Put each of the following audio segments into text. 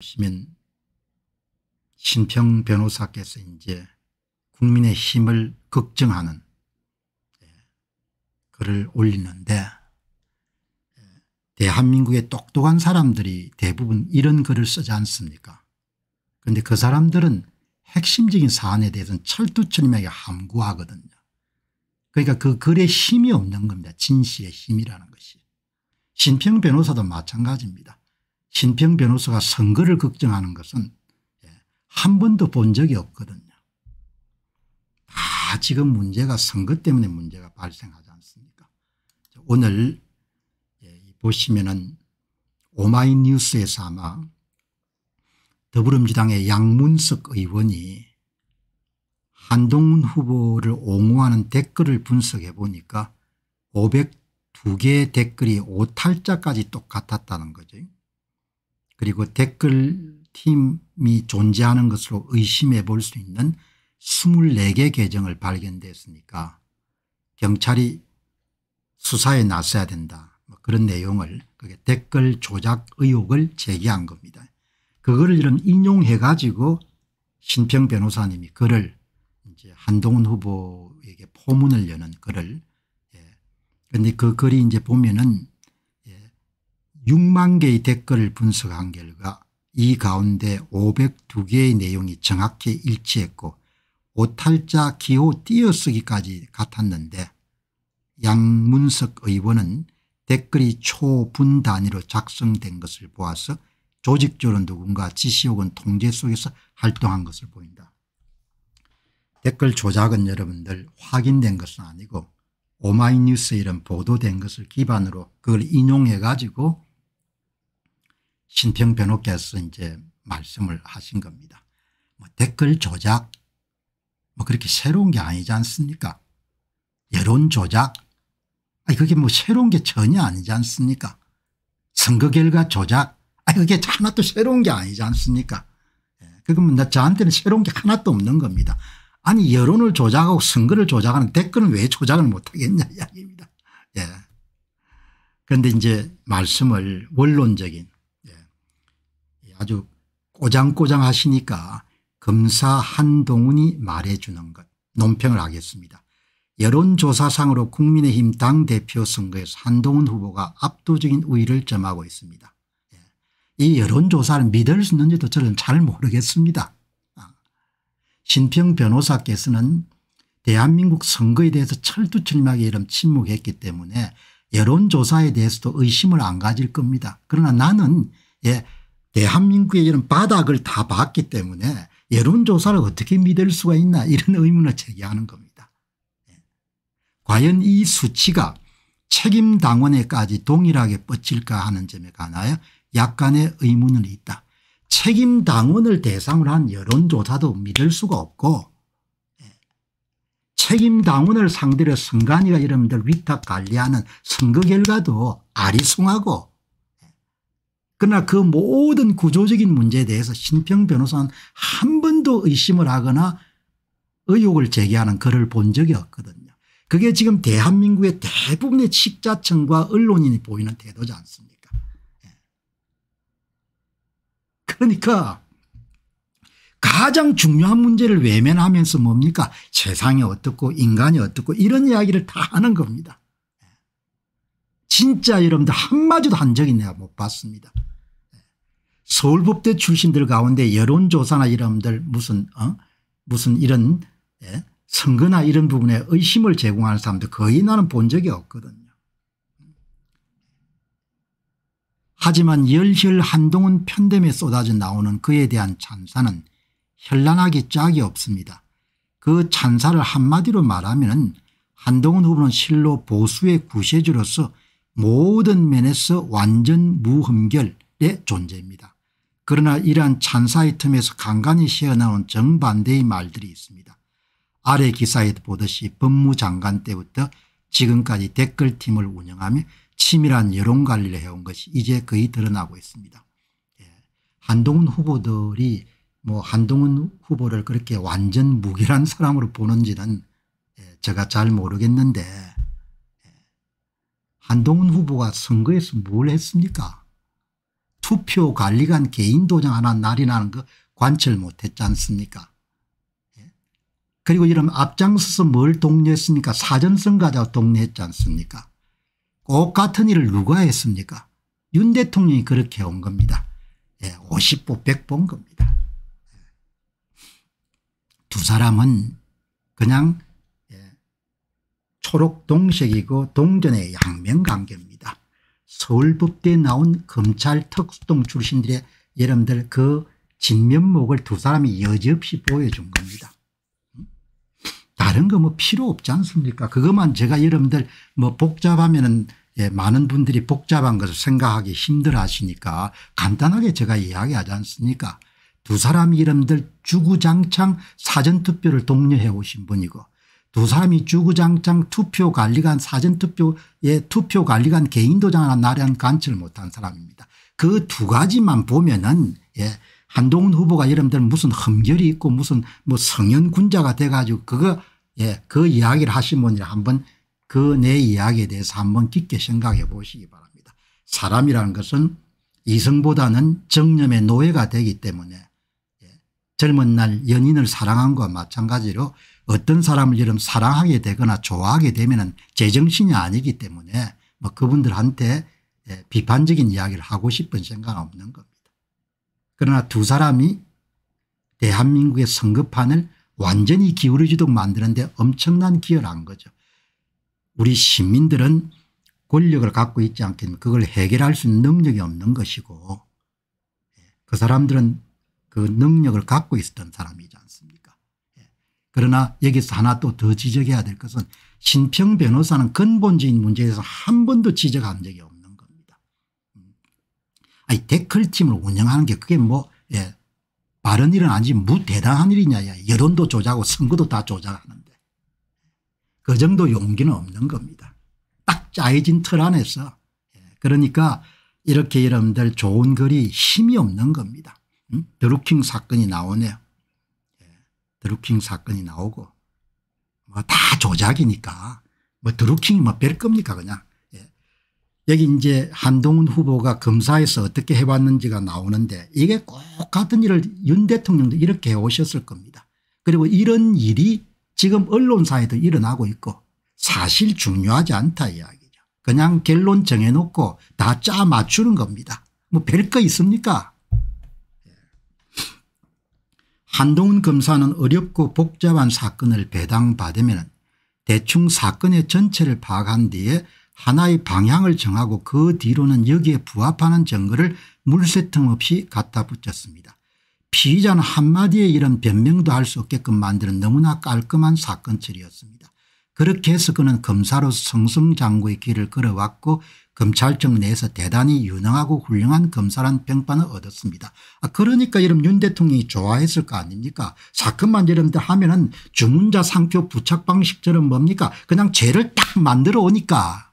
시민 신평 변호사께서 이제 국민의 힘을 걱정하는 예, 글을 올리는데 예, 대한민국의 똑똑한 사람들이 대부분 이런 글을 쓰지 않습니까 그런데 그 사람들은 핵심적인 사안에 대해서는 철두철미하게 함구하거든요. 그러니까 그 글의 힘이 없는 겁니다. 진실의 힘이라는 것이. 신평 변호사도 마찬가지입니다. 신평 변호사가 선거를 걱정하는 것은 예, 한 번도 본 적이 없거든요. 다 지금 문제가 선거 때문에 문제가 발생하지 않습니까 오늘 예, 보시면은 오마이뉴스에서 아마 더불어민주당의 양문석 의원이 한동훈 후보를 옹호하는 댓글을 분석해 보니까 502개의 댓글이 오탈자까지 똑같았다는 거죠. 그리고 댓글 팀이 존재하는 것으로 의심해 볼 수 있는 24개 계정을 발견됐으니까 경찰이 수사에 나서야 된다. 뭐 그런 내용을 그게 댓글 조작 의혹을 제기한 겁니다. 그거를 이런 인용해 가지고 신평 변호사님이 글을 이제 한동훈 후보에게 포문을 여는 글을 그런데 예. 그 글이 이제 보면은 6만 개의 댓글을 분석한 결과 이 가운데 502개의 내용이 정확히 일치했고 오탈자 기호 띄어쓰기까지 같았는데 양문석 의원은 댓글이 초분 단위로 작성된 것을 보아서 조직적으로 누군가 지시 혹은 통제 속에서 활동한 것을 보인다. 댓글 조작은 여러분들 확인된 것은 아니고 오마이뉴스에 이런 보도된 것을 기반으로 그걸 인용해 가지고 신평 변호께서 이제 말씀을 하신 겁니다. 뭐 댓글 조작 뭐 그렇게 새로운 게 아니지 않습니까? 여론 조작 아니 그게 뭐 새로운 게 전혀 아니지 않습니까? 선거 결과 조작 아니 그게 하나도 새로운 게 아니지 않습니까? 예, 그건 뭐 나 저한테는 새로운 게 하나도 없는 겁니다. 아니 여론을 조작하고 선거를 조작하는 댓글은 왜 조작을 못하겠냐 이야기입니다. 예. 그런데 이제 말씀을 원론적인 아주 꼬장꼬장 하시니까 검사 한동훈이 말해 주는 것 논평을 하겠습니다. 여론조사상으로 국민의힘 당대표 선거에서 한동훈 후보가 압도적인 우위를 점하고 있습니다. 예. 이 여론조사를 믿을 수 있는지도 저는 잘 모르겠습니다. 아. 신평 변호사께서는 대한민국 선거에 대해서 철두철미하게 이름 침묵했기 때문에 여론조사에 대해서도 의심을 안 가질 겁니다. 그러나 나는 예, 대한민국의 이런 바닥을 다 봤기 때문에 여론조사를 어떻게 믿을 수가 있나 이런 의문을 제기하는 겁니다. 예. 과연 이 수치가 책임 당원에까지 동일하게 뻗칠까 하는 점에 관하여 약간의 의문은 있다. 책임 당원을 대상으로 한 여론조사도 믿을 수가 없고 예. 책임 당원을 상대로 선관위가 여러분들 위탁 관리하는 선거 결과도 아리송하고 그러나 그 모든 구조적인 문제에 대해서 신평 변호사는 한 번도 의심을 하거나 의혹을 제기하는 글을 본 적이 없거든요. 그게 지금 대한민국의 대부분의 식자청과 언론인이 보이는 태도지 않습니까 예. 그러니까 가장 중요한 문제를 외면하면서 뭡니까 세상이 어떻고 인간이 어떻고 이런 이야기를 다 하는 겁니다. 예. 진짜 여러분들 한마디도 한 적이 내가 못 봤습니다. 서울법대 출신들 가운데 여론조사나 이런들 분 무슨 어? 무슨 이런 예? 선거나 이런 부분에 의심을 제공하는 사람도 거의 나는 본 적이 없거든요. 하지만 열혈 한동훈 편됨에 쏟아져 나오는 그에 대한 찬사는 현란하기 짝이 없습니다. 그 찬사를 한마디로 말하면 한동훈 후보는 실로 보수의 구세주로서 모든 면에서 완전 무흠결의 존재입니다. 그러나 이러한 찬사이 틈에서 간간히 새어나온 정반대의 말들이 있습니다. 아래 기사에 보듯이 법무장관 때부터 지금까지 댓글팀을 운영하며 치밀한 여론관리를 해온 것이 이제 거의 드러나고 있습니다. 예. 한동훈 후보들이 뭐 한동훈 후보를 그렇게 완전 무결한 사람으로 보는지는 예, 제가 잘 모르겠는데 예. 한동훈 후보가 선거에서 뭘 했습니까 투표 관리관 개인 도장 하나 날인하는 거 관철 못했지 않습니까 예? 그리고 이런 앞장서서 뭘 독려했습니까 사전선거자 독려했지 않습니까 꼭 같은 일을 누가 했습니까 윤 대통령이 그렇게 온 겁니다 50보 예, 100본 겁니다 예. 두 사람은 그냥 초록 동색이고 동전의 양면관계입니다 서울법대에 나온 검찰 특수동 출신들의 여러분들 그 진면목을 두 사람이 여지없이 보여준 겁니다. 다른 거 뭐 필요 없지 않습니까 그것만 제가 여러분들 뭐 복잡하면 은 예, 많은 분들이 복잡한 것을 생각하기 힘들어 하시니까 간단하게 제가 이야기하지 않습니까 두 사람 이름들 주구장창 사전투표를 독려해 오신 분이고 두사람이 주구장창 투표관리관 사전투표에 투표관리관 개인도장 하나 나란 간치를 못한 사람입니다. 그 두 가지만 보면은 예 한동훈 후보가 여러분들 무슨 흠결이 있고 무슨 뭐 성현군자가 돼가지고 그거 예그 이야기를 하신 분이 한번 그 내 이야기에 대해서 한번 깊게 생각해 보시기 바랍니다. 사람이라는 것은 이성보다는 정념의 노예가 되기 때문에 예. 젊은 날 연인을 사랑한 것과 마찬가지로 어떤 사람을 이런 사랑하게 되거나 좋아하게 되면 제정신이 아니기 때문에 뭐 그분들한테 예, 비판적인 이야기를 하고 싶은 생각 은 없는 겁니다. 그러나 두 사람이 대한민국의 선거판을 완전히 기울어지도록 만드는데 엄청난 기여를 한 거죠. 우리 시민들은 권력을 갖고 있지 않기 때문에 그걸 해결할 수 있는 능력이 없는 것이고 예, 그 사람들은 그 능력을 갖고 있었던 사람이죠. 그러나 여기서 하나 또 더 지적해야 될 것은 신평 변호사는 근본적인 문제에서 한 번도 지적한 적이 없는 겁니다. 음. 아니 댓글팀을 운영하는 게 그게 뭐 예, 바른 일은 아니지 무대단한 일이냐 야. 여론도 조작하고 선거도 다 조작하는데 그 정도 용기는 없는 겁니다. 딱 짜여진 틀 안에서 예, 그러니까 이렇게 여러분들 좋은 글이 힘이 없는 겁니다. 음? 드루킹 사건이 나오네요. 드루킹 사건이 나오고 뭐 다 조작이니까 뭐 드루킹이 뭐 별 겁니까 그냥 예. 여기 이제 한동훈 후보가 검사에서 어떻게 해왔는지가 나오는데 이게 꼭 같은 일을 윤 대통령도 이렇게 해오셨을 겁니다. 그리고 이런 일이 지금 언론사에도 일어나고 있고 사실 중요하지 않다 이야기죠. 그냥 결론 정해놓고 다 짜 맞추는 겁니다. 뭐 별 거 있습니까 한동훈 검사는 어렵고 복잡한 사건을 배당받으면 대충 사건의 전체를 파악한 뒤에 하나의 방향을 정하고 그 뒤로는 여기에 부합하는 증거를 물세틈 없이 갖다 붙였습니다. 피의자는 한마디에 이런 변명도 할 수 없게끔 만드는 너무나 깔끔한 사건 처리였습니다. 그렇게 해서 그는 검사로 성성장구의 길을 걸어왔고 검찰청 내에서 대단히 유능하고 훌륭한 검사란 평판을 얻었습니다. 아 그러니까 이름 윤 대통령이 좋아했을 거 아닙니까 사건만 여러분들 하면 은 주문자 상표 부착 방식처럼 뭡니까 그냥 죄를 딱 만들어 오니까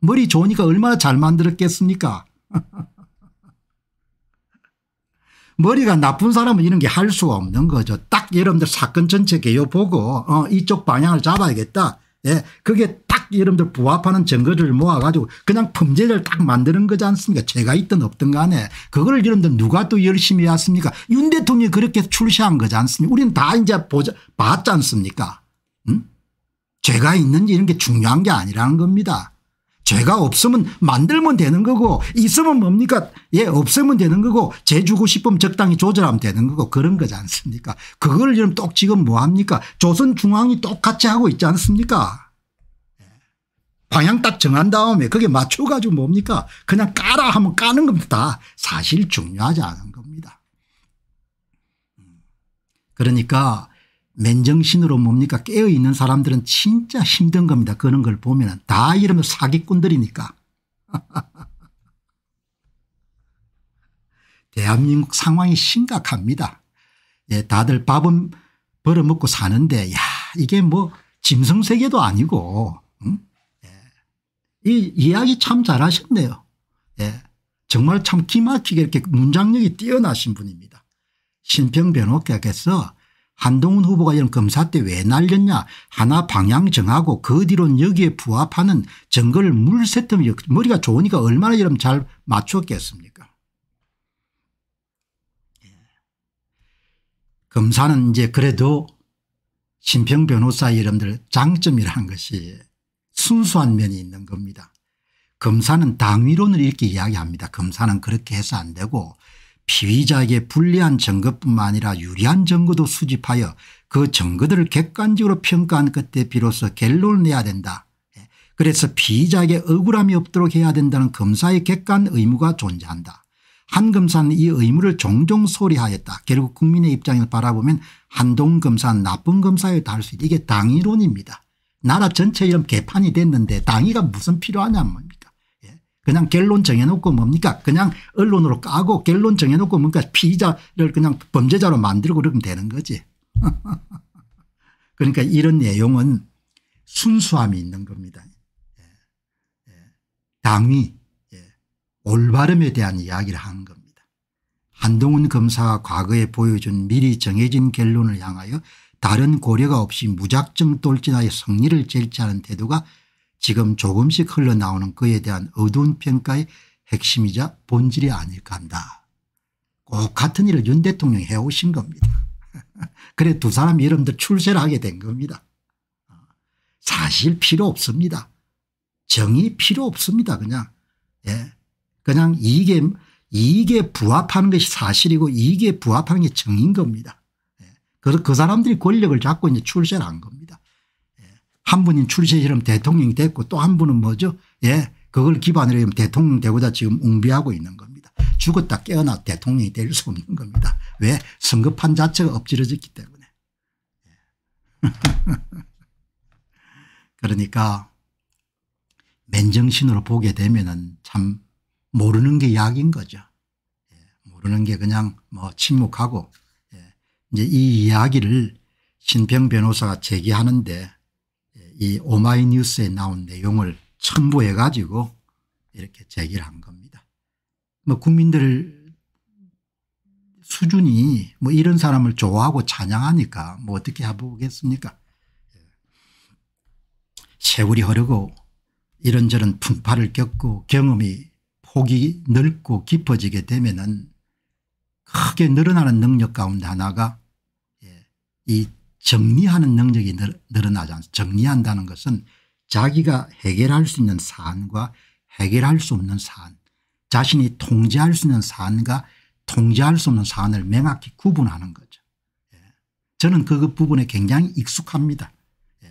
머리 좋으니까 얼마나 잘 만들었겠습니까 머리가 나쁜 사람은 이런 게 할 수가 없는 거죠. 딱 여러분들 사건 전체 개요 보고 어 이쪽 방향을 잡아야겠다. 예. 그게 딱 여러분들 부합하는 증거를 모아가지고 그냥 품질을 딱 만드는 거지 않습니까? 죄가 있든 없든 간에 그걸 여러분들 누가 또 열심히 했습니까? 윤 대통령이 그렇게 출시한 거지 않습니까? 우리는 다 이제 보자, 봤지 않습니까? 응? 죄가 있는지 이런 게 중요한 게 아니라는 겁니다. 죄가 없으면 만들면 되는 거고 있으면 뭡니까 예 없으면 되는 거고 재 주고 싶으면 적당히 조절하면 되는 거고 그런 거지 않습니까 그걸 지금 똑 지금 뭐합니까 조선중앙이 똑같이 하고 있지 않습니까 방향 딱 정한 다음에 그게 맞춰가지고 뭡니까 그냥 까라 하면 까는 겁니다 사실 중요하지 않은 겁니다 음. 그러니까 맨정신으로 뭡니까 깨어있는 사람들은 진짜 힘든 겁니다. 그런 걸 보면 다 이러면 사기꾼들이니까. 대한민국 상황이 심각합니다. 예, 다들 밥은 벌어먹고 사는데 야 이게 뭐 짐승세계도 아니고 응? 예. 이 이야기 참 잘하셨네요. 예. 정말 참 기막히게 이렇게 문장력이 뛰어나신 분입니다. 신평 변호께서 한동훈 후보가 이런 검사 때 왜 날렸냐 하나 방향 정하고 그 뒤론 여기에 부합하는 정글 물세텀 머리가 좋으니까 얼마나 여러분잘 맞췄겠습니까 예. 검사는 이제 그래도 심평 변호사 여러분들 장점이라는 것이 순수한 면이 있는 겁니다. 검사는 당위론을 이렇게 이야기합니다. 검사는 그렇게 해서 안 되고 피의자에게 불리한 증거뿐만 아니라 유리한 증거도 수집하여 그 증거들을 객관적으로 평가한 끝에 비로소 결론을 내야 된다. 예. 그래서 피의자에게 억울함이 없도록 해야 된다는 검사의 객관 의무가 존재한다. 한 검사는 이 의무를 종종 소리하였다. 결국 국민의 입장을 바라보면 한동 검사는 나쁜 검사에 달할 수 있다. 이게 당이론입니다. 나라 전체 이런 개판이 됐는데 당이가 무슨 필요하냐면 그냥 결론 정해놓고 뭡니까 그냥 언론으로 까고 결론 정해놓고 뭔가 피의자를 그냥 범죄자로 만들고 그러면 되는 거지. 그러니까 이런 내용은 순수함이 있는 겁니다. 예. 예. 당위 예. 올바름에 대한 이야기를 하 겁니다. 한동훈 검사가 과거에 보여준 미리 정해진 결론을 향하여 다른 고려가 없이 무작정 돌진하여 승리를 쟁취하는 태도가 지금 조금씩 흘러나오는 그에 대한 어두운 평가의 핵심이자 본질이 아닐까 한다. 꼭 같은 일을 윤 대통령이 해오신 겁니다. 그래 두 사람이 여러분들 출세를 하게 된 겁니다. 사실 필요 없습니다. 정의 필요 없습니다. 그냥 예. 그냥 이익이익 부합하는 것이 사실이고 이익 부합하는 게 정인 겁니다. 예. 그래서 그 사람들이 권력을 잡고 이제 출세를 한 겁니다. 한분이출세시험 대통령이 됐고 또 한 분은 뭐죠 예 그걸 기반으로 하면 대통령 되고자 지금 웅비하고 있는 겁니다. 죽었다 깨어나 대통령이 될 수 없는 겁니다. 왜 성급한 자체가 엎질러졌기 때문에. 그러니까 맨정신으로 보게 되면 참 모르는 게 약인 거죠. 예, 모르는 게 그냥 뭐 침묵하고 예, 이제 이 이야기를 신평 변호사가 제기하는데 이 오마이뉴스에 나온 내용을 첨부해 가지고 이렇게 제기를 한 겁니다. 뭐 국민들 수준이 뭐 이런 사람을 좋아하고 찬양하니까 뭐 어떻게 해보겠습니까 세월이 흐르고 이런저런 풍파를 겪고 경험이 폭이 넓고 깊어지게 되면은 크게 늘어나는 능력 가운데 하나가 예, 이 정리하는 능력이 늘어나지 않습니다. 정리한다는 것은 자기가 해결할 수 있는 사안과 해결할 수 없는 사안 자신이 통제할 수 있는 사안과 통제할 수 없는 사안을 명확히 구분하는 거죠. 예. 저는 그 부분에 굉장히 익숙합니다. 예.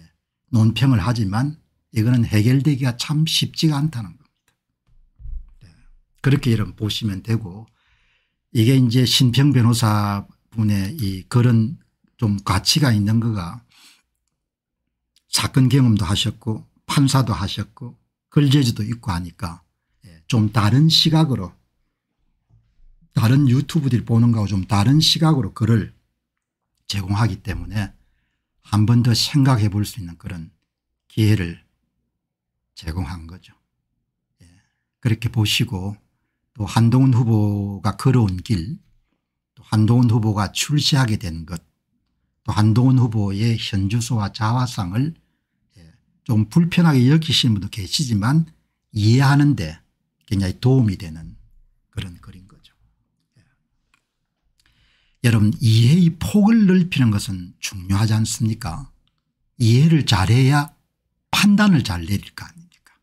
논평을 하지만 이거는 해결되기가 참 쉽지가 않다는 겁니다. 예. 그렇게 이런 보시면 되고 이게 이제 신평 변호사분의 이 그런 좀 가치가 있는 거가 사건 경험도 하셨고 판사도 하셨고 글재주도 있고 하니까 예, 좀 다른 시각으로 다른 유튜브들 보는 거하고 좀 다른 시각으로 글을 제공하기 때문에 한 번 더 생각해 볼 수 있는 그런 기회를 제공한 거죠. 예. 그렇게 보시고 또 한동훈 후보가 걸어온 길또 한동훈 후보가 출시하게 된것 또 한동훈 후보의 현주소와 자화상을 예, 좀 불편하게 여기시는 분도 계시지만 이해하는데 굉장히 도움이 되는 그런 글인 거죠. 예. 여러분 이해의 폭을 넓히는 것은 중요하지 않습니까 이해를 잘해야 판단을 잘 내릴 거 아닙니까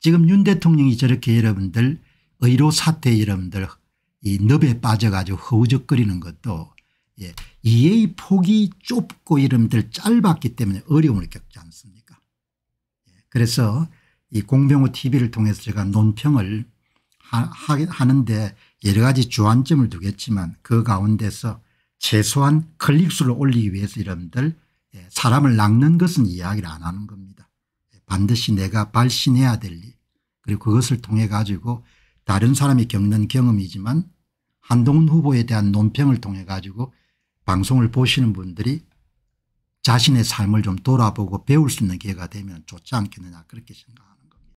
지금 윤 대통령이 저렇게 여러분들 의료 사태 여러분들 이 넙에 빠져가지고 허우적거리는 것도 예. 이해의 폭이 좁고 이름들 짧았기 때문에 어려움을 겪지 않습니까 예. 그래서 이 공병호 tv를 통해서 제가 논평을 하, 하 는데 여러 가지 주안점을 두겠지만 그 가운데서 최소한 클릭수를 올리기 위해서 이름들 예. 사람을 낚는 것은 이야기를 안 하는 겁니다. 예, 반드시 내가 발신해야 될일 그리고 그것을 통해 가지고 다른 사람이 겪는 경험이지만 한동훈 후보에 대한 논평을 통해 가지고 방송을 보시는 분들이 자신의 삶을 좀 돌아보고 배울 수 있는 기회가 되면 좋지 않겠느냐 그렇게 생각합니다.